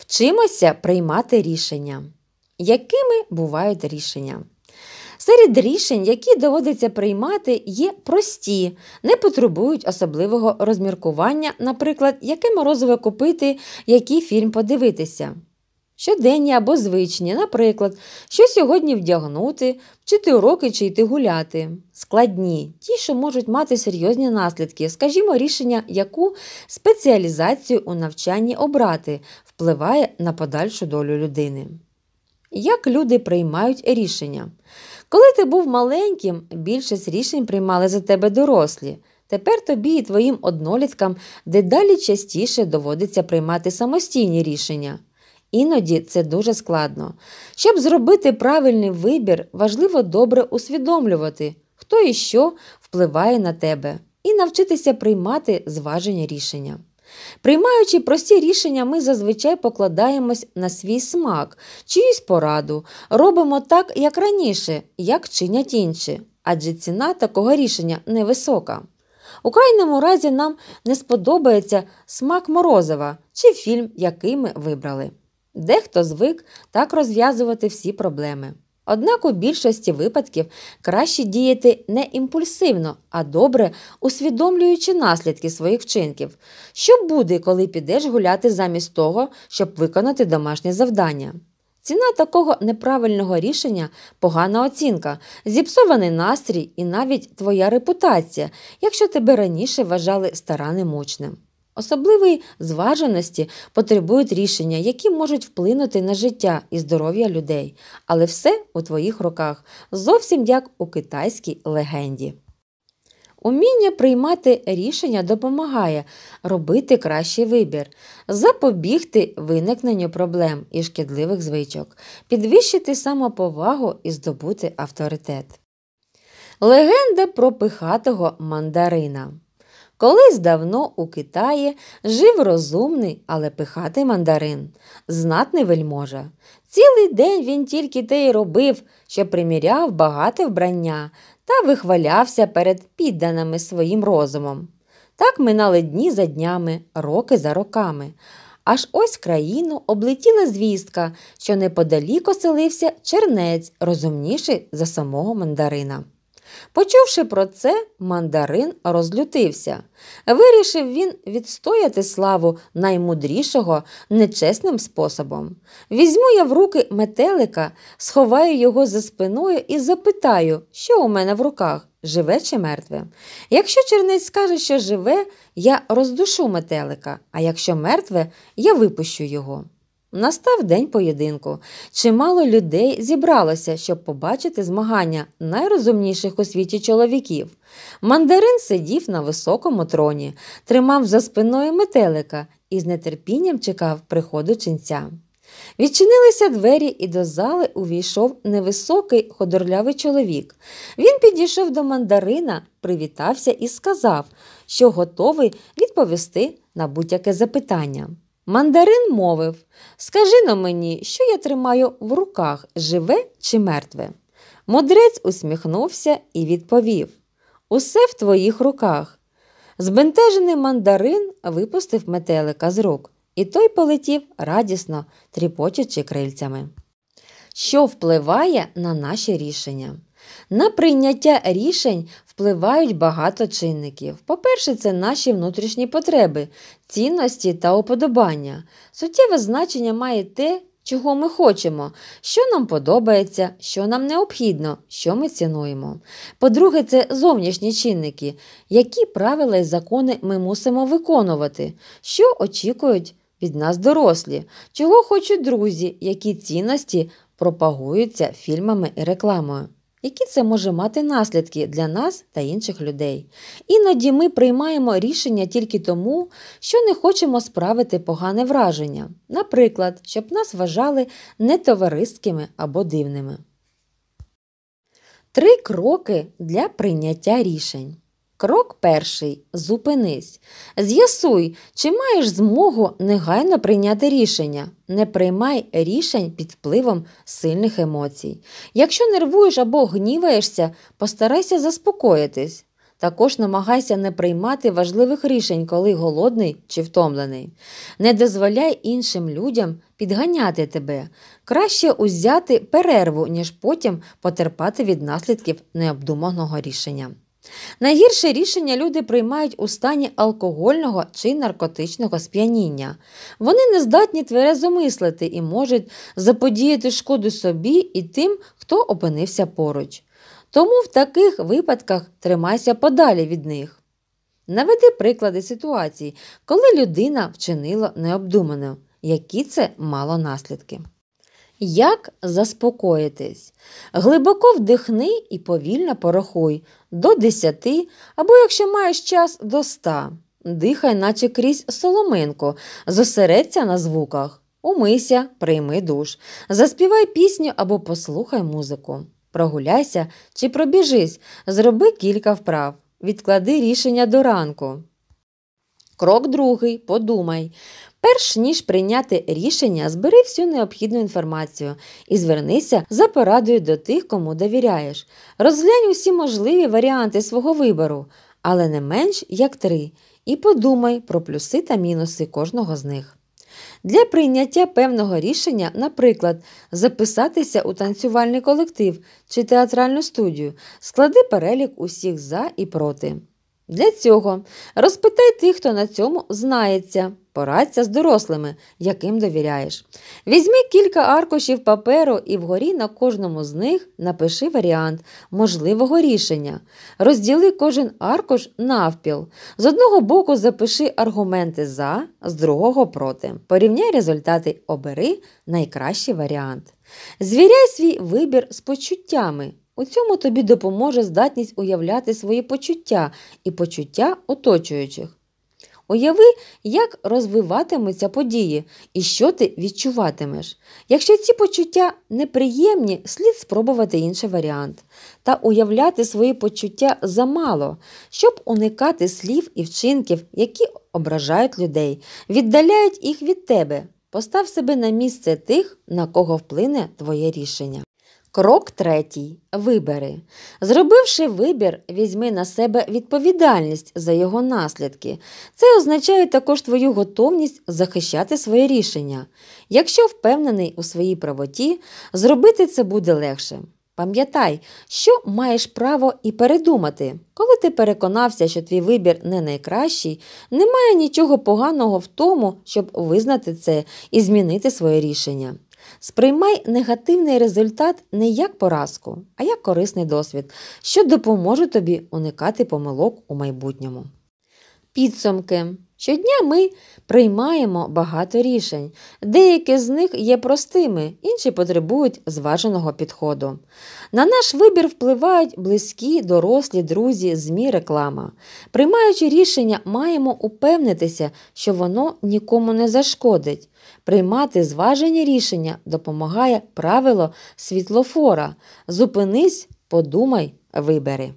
Вчимося приймати рішення. Якими бувають рішення? Серед рішень, які доводиться приймати, є прості, не потребують особливого розміркування, наприклад, яке морозиво купити, який фільм подивитися щоденні або звичні, наприклад, що сьогодні вдягнути, вчити уроки чи йти гуляти. Складні, ті, що можуть мати серйозні наслідки, скажімо, рішення, яку спеціалізацію у навчанні обрати, впливає на подальшу долю людини. Як люди приймають рішення? Коли ти був маленьким, більшість рішень приймали за тебе дорослі. Тепер тобі і твоїм одноліткам дедалі частіше доводиться приймати самостійні рішення. Іноді це дуже складно. Щоб зробити правильний вибір, важливо добре усвідомлювати, хто і що впливає на тебе, і навчитися приймати зважені рішення. Приймаючи прості рішення, ми зазвичай покладаємось на свій смак, чиюсь пораду, робимо так, як раніше, як чинять інші, адже ціна такого рішення невисока. У крайному разі нам не сподобається смак морозова чи фільм, який ми вибрали. Дехто звик так розв'язувати всі проблеми. Однак у більшості випадків краще діяти не імпульсивно, а добре усвідомлюючи наслідки своїх вчинків, що буде, коли підеш гуляти замість того, щоб виконати домашнє завдання. Ціна такого неправильного рішення погана оцінка, зіпсований настрій і навіть твоя репутація, якщо тебе раніше вважали стараним учнем. Особливої зваженості потребують рішення, які можуть вплинути на життя і здоров'я людей. Але все у твоїх руках, зовсім як у китайській легенді. Уміння приймати рішення допомагає робити кращий вибір, запобігти виникненню проблем і шкідливих звичок, підвищити самоповагу і здобути авторитет. Легенда про пихатого мандарина Колись давно у Китаї жив розумний, але пихатий мандарин, знатний вельможа. Цілий день він тільки те й робив, що приміряв багате вбрання та вихвалявся перед підданими своїм розумом. Так минали дні за днями, роки за роками. Аж ось країну облетіла звістка, що неподалік оселився чернець, розумніший за самого мандарина. Почувши про це, мандарин розлютився. Вирішив він відстояти славу наймудрішого нечесним способом. Візьму я в руки метелика, сховаю його за спиною і запитаю, що у мене в руках. Живе чи мертве. Якщо чернець скаже, що живе, я роздушу метелика, а якщо мертве, я випущу його. Настав день поєдинку. Чимало людей зібралося, щоб побачити змагання найрозумніших у світі чоловіків. Мандарин сидів на високому троні, тримав за спиною метелика і з нетерпінням чекав приходу ченця. Відчинилися двері, і до зали увійшов невисокий ходорлявий чоловік. Він підійшов до мандарина, привітався і сказав, що готовий відповісти на будь-яке запитання. Мандарин мовив Скажи на мені, що я тримаю в руках живе чи мертве? Мудрець усміхнувся і відповів Усе в твоїх руках. Збентежений мандарин випустив метелика з рук, і той полетів радісно, тріпочучи крильцями, що впливає на наші рішення. На прийняття рішень впливають багато чинників. По-перше, це наші внутрішні потреби, цінності та уподобання. Суттєве значення має те, чого ми хочемо, що нам подобається, що нам необхідно, що ми цінуємо. По-друге, це зовнішні чинники, які правила і закони ми мусимо виконувати, що очікують від нас дорослі, чого хочуть друзі, які цінності пропагуються фільмами і рекламою. Які це може мати наслідки для нас та інших людей? Іноді ми приймаємо рішення тільки тому, що не хочемо справити погане враження, наприклад, щоб нас вважали нетовариськими або дивними. Три кроки для прийняття рішень. Крок перший зупинись. З'ясуй, чи маєш змогу негайно прийняти рішення. Не приймай рішень під впливом сильних емоцій. Якщо нервуєш або гніваєшся, постарайся заспокоїтись. Також намагайся не приймати важливих рішень, коли голодний чи втомлений. Не дозволяй іншим людям підганяти тебе. Краще узяти перерву, ніж потім потерпати від наслідків необдуманого рішення. Найгірше рішення люди приймають у стані алкогольного чи наркотичного сп'яніння. Вони не здатні тверезо мислити і можуть заподіяти шкоду собі і тим, хто опинився поруч. Тому в таких випадках тримайся подалі від них. Наведи приклади ситуації, коли людина вчинила необдумане, які це мало наслідки. Як заспокоїтись? Глибоко вдихни і повільно порахуй до 10 або, якщо маєш час, до 100. Дихай, наче крізь соломинку, зосередься на звуках, умийся, прийми душ, заспівай пісню або послухай музику. Прогуляйся чи пробіжись, зроби кілька вправ, відклади рішення до ранку. Крок другий. Подумай. Перш ніж прийняти рішення, збери всю необхідну інформацію і звернися за порадою до тих, кому довіряєш. Розглянь усі можливі варіанти свого вибору, але не менш як три, і подумай про плюси та мінуси кожного з них. Для прийняття певного рішення, наприклад, записатися у танцювальний колектив чи театральну студію, склади перелік усіх за і проти. Для цього розпитай тих, хто на цьому знається, порадься з дорослими, яким довіряєш. Візьми кілька аркушів паперу і вгорі на кожному з них напиши варіант можливого рішення. Розділи кожен аркуш навпіл. З одного боку запиши аргументи за, з другого проти. Порівняй результати, обери найкращий варіант. Звіряй свій вибір з почуттями. У цьому тобі допоможе здатність уявляти свої почуття і почуття оточуючих. Уяви, як розвиватимуться події і що ти відчуватимеш. Якщо ці почуття неприємні, слід спробувати інший варіант та уявляти свої почуття замало, щоб уникати слів і вчинків, які ображають людей, віддаляють їх від тебе. Постав себе на місце тих, на кого вплине твоє рішення. Крок третій. Вибери. Зробивши вибір, візьми на себе відповідальність за його наслідки. Це означає також твою готовність захищати своє рішення. Якщо впевнений у своїй правоті, зробити це буде легше. Пам'ятай, що маєш право і передумати. Коли ти переконався, що твій вибір не найкращий, немає нічого поганого в тому, щоб визнати це і змінити своє рішення. Сприймай негативний результат не як поразку, а як корисний досвід, що допоможе тобі уникати помилок у майбутньому. Підсумки Щодня ми приймаємо багато рішень. Деякі з них є простими, інші потребують зваженого підходу. На наш вибір впливають близькі, дорослі, друзі, змі, реклама. Приймаючи рішення, маємо упевнитися, що воно нікому не зашкодить. Приймати зважені рішення допомагає правило світлофора. Зупинись, подумай, вибери.